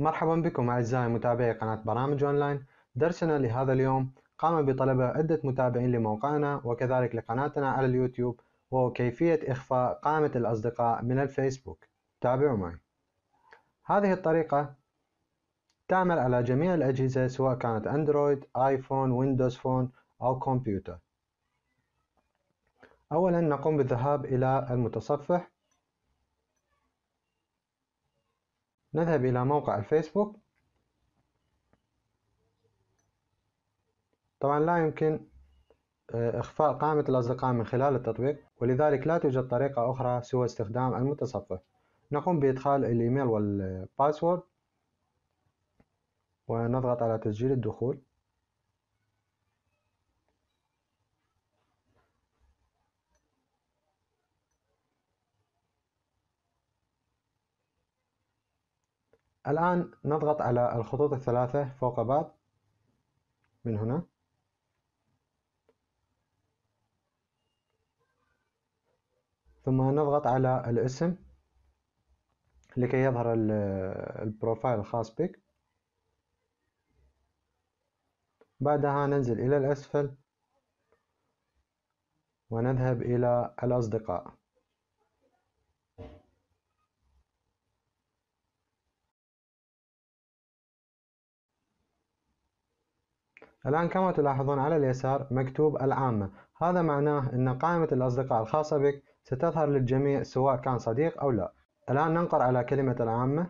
مرحبا بكم أعزائي متابعي قناة برامج أونلاين درسنا لهذا اليوم قام بطلبه عدة متابعين لموقعنا وكذلك لقناتنا على اليوتيوب وهو كيفية إخفاء قائمة الأصدقاء من الفيسبوك تابعوا معي هذه الطريقة تعمل على جميع الأجهزة سواء كانت أندرويد، آيفون، ويندوز فون أو كمبيوتر أولا نقوم بالذهاب إلى المتصفح نذهب إلى موقع الفيسبوك طبعا لا يمكن آه، إخفاء قائمة الأصدقاء من خلال التطبيق ولذلك لا توجد طريقة أخرى سوى استخدام المتصفح نقوم بإدخال الإيميل والباسورد ونضغط على تسجيل الدخول الآن نضغط على الخطوط الثلاثة فوق بعض من هنا ثم نضغط على الاسم لكي يظهر البروفايل الخاص بك بعدها ننزل إلى الأسفل ونذهب إلى الأصدقاء الآن كما تلاحظون على اليسار مكتوب العامة هذا معناه أن قائمة الأصدقاء الخاصة بك ستظهر للجميع سواء كان صديق أو لا الآن ننقر على كلمة العامة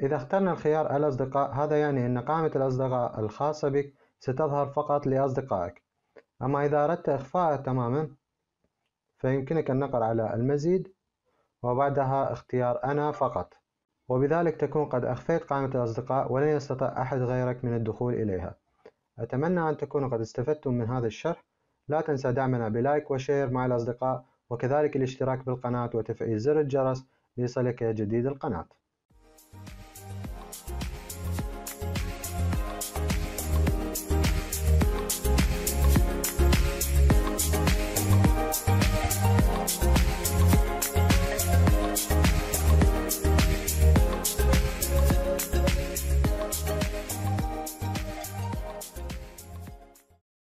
إذا اخترنا الخيار الأصدقاء هذا يعني أن قائمة الأصدقاء الخاصة بك ستظهر فقط لأصدقائك أما إذا أردت إخفائها تماما فيمكنك النقر على المزيد وبعدها اختيار أنا فقط وبذلك تكون قد أخفيت قائمة الأصدقاء ولن يستطع أحد غيرك من الدخول إليها أتمنى أن تكونوا قد استفدتم من هذا الشرح لا تنسى دعمنا بلايك وشير مع الأصدقاء وكذلك الاشتراك بالقناة وتفعيل زر الجرس ليصلك جديد القناة